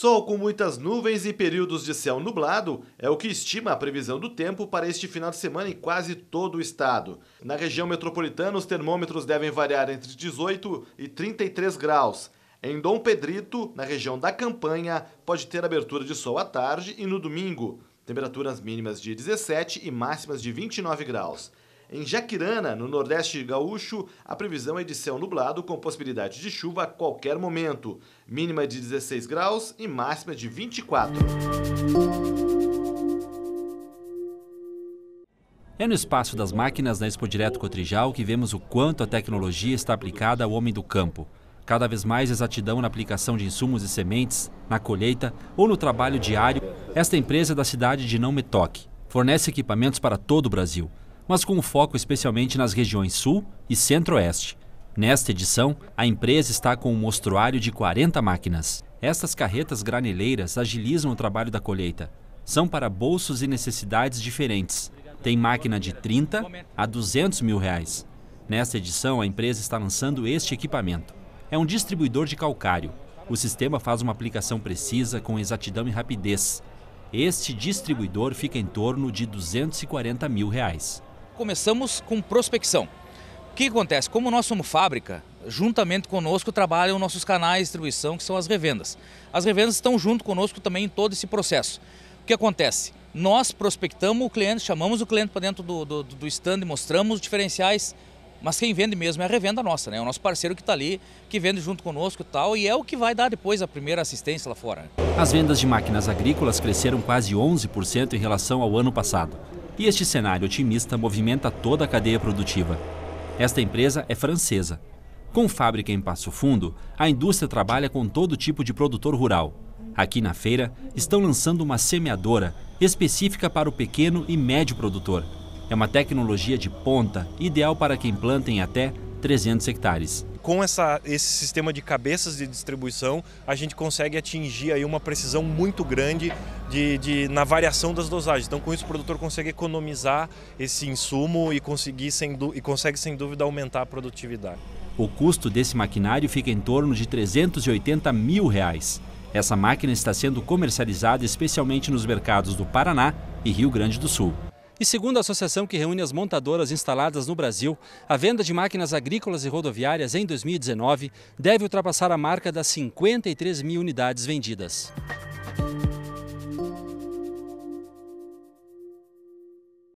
Sol com muitas nuvens e períodos de céu nublado é o que estima a previsão do tempo para este final de semana em quase todo o estado. Na região metropolitana, os termômetros devem variar entre 18 e 33 graus. Em Dom Pedrito, na região da Campanha, pode ter abertura de sol à tarde e no domingo. Temperaturas mínimas de 17 e máximas de 29 graus. Em Jaquirana, no Nordeste Gaúcho, a previsão é de céu nublado com possibilidade de chuva a qualquer momento. Mínima de 16 graus e máxima de 24. É no espaço das máquinas da Expo Direto Cotrijal que vemos o quanto a tecnologia está aplicada ao homem do campo. Cada vez mais exatidão na aplicação de insumos e sementes, na colheita ou no trabalho diário, esta empresa é da cidade de Não Me Toque fornece equipamentos para todo o Brasil mas com foco especialmente nas regiões Sul e Centro-Oeste. Nesta edição, a empresa está com um mostruário de 40 máquinas. Estas carretas graneleiras agilizam o trabalho da colheita. São para bolsos e necessidades diferentes. Tem máquina de 30 a 200 mil reais. Nesta edição, a empresa está lançando este equipamento. É um distribuidor de calcário. O sistema faz uma aplicação precisa, com exatidão e rapidez. Este distribuidor fica em torno de 240 mil reais começamos com prospecção. O que acontece? Como nós somos fábrica, juntamente conosco trabalham nossos canais de distribuição, que são as revendas. As revendas estão junto conosco também em todo esse processo. O que acontece? Nós prospectamos o cliente, chamamos o cliente para dentro do, do, do stand, mostramos os diferenciais, mas quem vende mesmo é a revenda nossa, né? É o nosso parceiro que está ali, que vende junto conosco e tal, e é o que vai dar depois a primeira assistência lá fora. Né? As vendas de máquinas agrícolas cresceram quase 11% em relação ao ano passado. E este cenário otimista movimenta toda a cadeia produtiva. Esta empresa é francesa. Com fábrica em Passo Fundo, a indústria trabalha com todo tipo de produtor rural. Aqui na feira, estão lançando uma semeadora específica para o pequeno e médio produtor. É uma tecnologia de ponta, ideal para quem planta em até 300 hectares com essa, esse sistema de cabeças de distribuição, a gente consegue atingir aí uma precisão muito grande de, de, na variação das dosagens. Então, com isso, o produtor consegue economizar esse insumo e, conseguir, sem, e consegue, sem dúvida, aumentar a produtividade. O custo desse maquinário fica em torno de 380 mil reais. Essa máquina está sendo comercializada especialmente nos mercados do Paraná e Rio Grande do Sul. E segundo a associação que reúne as montadoras instaladas no Brasil, a venda de máquinas agrícolas e rodoviárias em 2019 deve ultrapassar a marca das 53 mil unidades vendidas.